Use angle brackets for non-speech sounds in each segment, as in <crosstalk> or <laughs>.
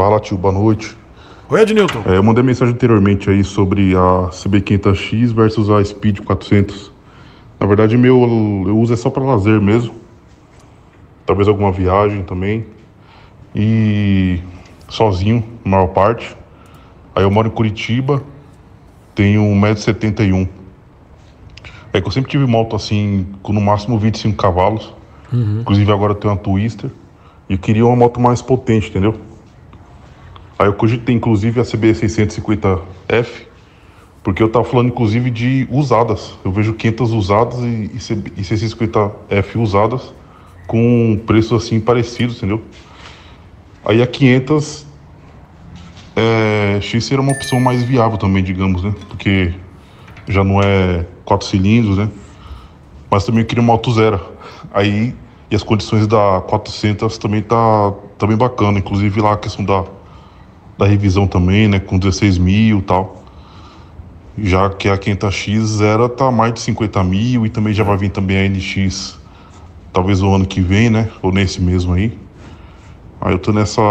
Fala, tio, boa noite. Oi, Ednilton. É, eu mandei mensagem anteriormente aí sobre a CB500X versus a Speed 400. Na verdade, meu, eu uso é só para lazer mesmo. Talvez alguma viagem também. E sozinho, na maior parte. Aí eu moro em Curitiba, tenho 1,71m. É que eu sempre tive moto assim, com no máximo 25 cavalos. Uhum. Inclusive agora eu tenho uma Twister. E queria uma moto mais potente, entendeu? Aí eu cogitei, inclusive, a CB650F, porque eu estava falando, inclusive, de usadas. Eu vejo 500 usadas e, e 650F usadas com preços, assim, parecidos, entendeu? Aí a 500 é, X seria uma opção mais viável também, digamos, né? Porque já não é quatro cilindros, né? Mas também eu queria uma Auto Zero. Aí, e as condições da 400 também tá, tá bem bacana. Inclusive lá a questão da da revisão também, né? Com 16 mil e tal. Já que a 500X era tá mais de 50 mil e também já vai vir também a NX, talvez o ano que vem, né? Ou nesse mesmo aí. Aí eu tô nessa,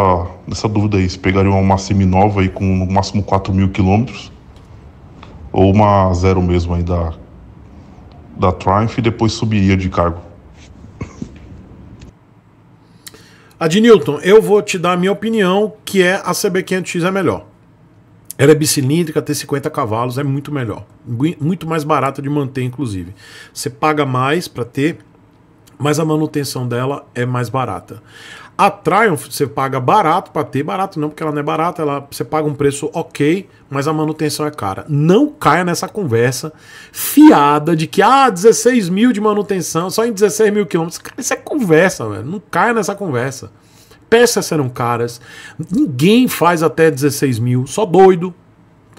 nessa dúvida aí, se pegaria uma semi-nova aí com no máximo 4 mil quilômetros. Ou uma zero mesmo aí da, da Triumph e depois subiria de cargo. Adnilton, eu vou te dar a minha opinião, que é a CB500X é melhor. Ela é bicilíndrica, tem 50 cavalos é muito melhor. Muito mais barata de manter, inclusive. Você paga mais para ter mas a manutenção dela é mais barata. A Triumph você paga barato para ter, barato não, porque ela não é barata, ela, você paga um preço ok, mas a manutenção é cara. Não caia nessa conversa fiada de que, ah, 16 mil de manutenção, só em 16 mil quilômetros. Cara, isso é conversa, velho. Não caia nessa conversa. Peças serão caras, ninguém faz até 16 mil, só doido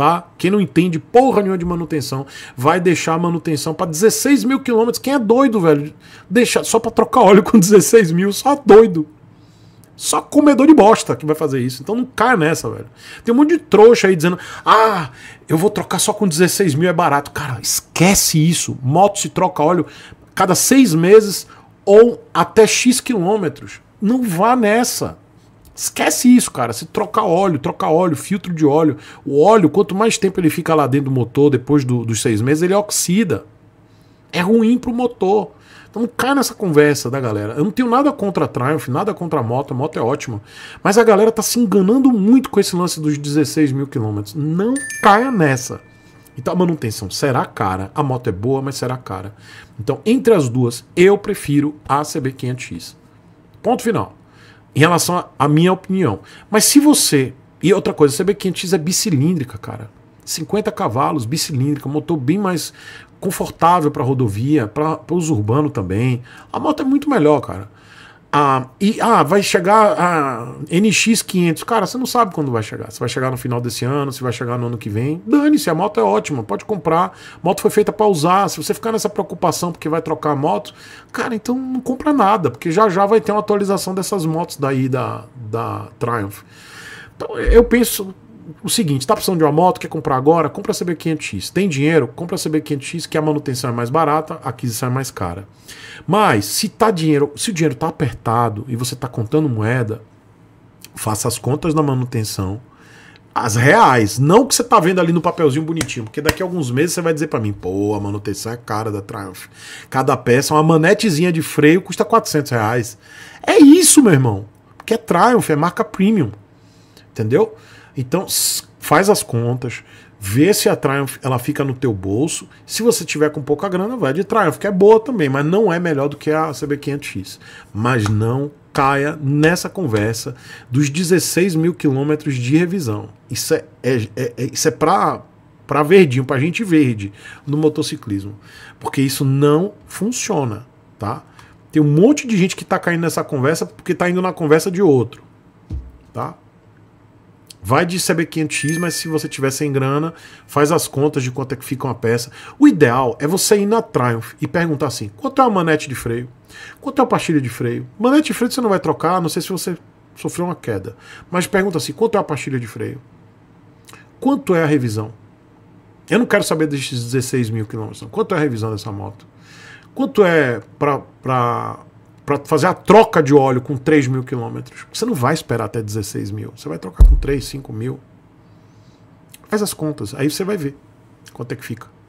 tá? Quem não entende porra nenhuma de manutenção vai deixar a manutenção para 16 mil quilômetros. Quem é doido, velho? Deixar só para trocar óleo com 16 <laughs> mil, só doido. Só comedor de bosta que vai fazer isso. Então não cai nessa, velho. Tem um monte de trouxa aí dizendo: ah, eu vou trocar só com 16 mil, é barato. Cara, esquece isso. Moto se troca óleo cada seis meses ou até X quilômetros. Não vá nessa. Esquece isso, cara. Se trocar óleo, trocar óleo, filtro de óleo. O óleo, quanto mais tempo ele fica lá dentro do motor, depois do, dos seis meses, ele oxida. É ruim pro motor. Então cai nessa conversa da galera. Eu não tenho nada contra a Triumph, nada contra a moto, a moto é ótima. Mas a galera tá se enganando muito com esse lance dos 16 mil quilômetros. Não caia nessa. Então tá, a manutenção será cara, a moto é boa, mas será cara. Então, entre as duas, eu prefiro a CB500X. Ponto final em relação à minha opinião. Mas se você. E outra coisa, a CB500X é bicilíndrica, cara. 50 cavalos, bicilíndrica, motor bem mais confortável para rodovia, para uso urbano também. A moto é muito melhor, cara. Ah, e ah, vai chegar a ah, NX500. Cara, você não sabe quando vai chegar. Se vai chegar no final desse ano, se vai chegar no ano que vem. Dane-se, a moto é ótima, pode comprar. A moto foi feita para usar. Se você ficar nessa preocupação porque vai trocar a moto, cara, então não compra nada, porque já já vai ter uma atualização dessas motos daí da, da Triumph. Então eu penso, o seguinte, está precisando de uma moto, quer comprar agora? Compra a CB500X. Tem dinheiro? Compra a CB500X, que a manutenção é mais barata, a aquisição é mais cara. Mas se tá dinheiro, se o dinheiro tá apertado e você tá contando moeda, faça as contas da manutenção, as reais, não o que você tá vendo ali no papelzinho bonitinho, porque daqui a alguns meses você vai dizer para mim, pô, a manutenção é cara da Triumph. Cada peça, uma manetezinha de freio custa 400 reais. É isso, meu irmão. Porque é Triumph, é marca premium. Entendeu? Então faz as contas, vê se a Triumph ela fica no teu bolso. Se você tiver com pouca grana, vai de Triumph, que é boa também, mas não é melhor do que a CB500X. Mas não caia nessa conversa dos 16 mil quilômetros de revisão. Isso é, é, é, é isso é para para verdinho, para gente verde no motociclismo, porque isso não funciona, tá? Tem um monte de gente que está caindo nessa conversa porque está indo na conversa de outro, tá? Vai de CB500X, mas se você tiver sem grana, faz as contas de quanto é que fica uma peça. O ideal é você ir na Triumph e perguntar assim: quanto é a manete de freio? Quanto é a pastilha de freio? Manete de freio você não vai trocar, não sei se você sofreu uma queda. Mas pergunta assim: quanto é a pastilha de freio? Quanto é a revisão? Eu não quero saber desses 16 mil quilômetros. Quanto é a revisão dessa moto? Quanto é para para fazer a troca de óleo com 3 mil quilômetros. Você não vai esperar até 16 mil. Você vai trocar com 3, 5 mil. Faz as contas. Aí você vai ver quanto é que fica.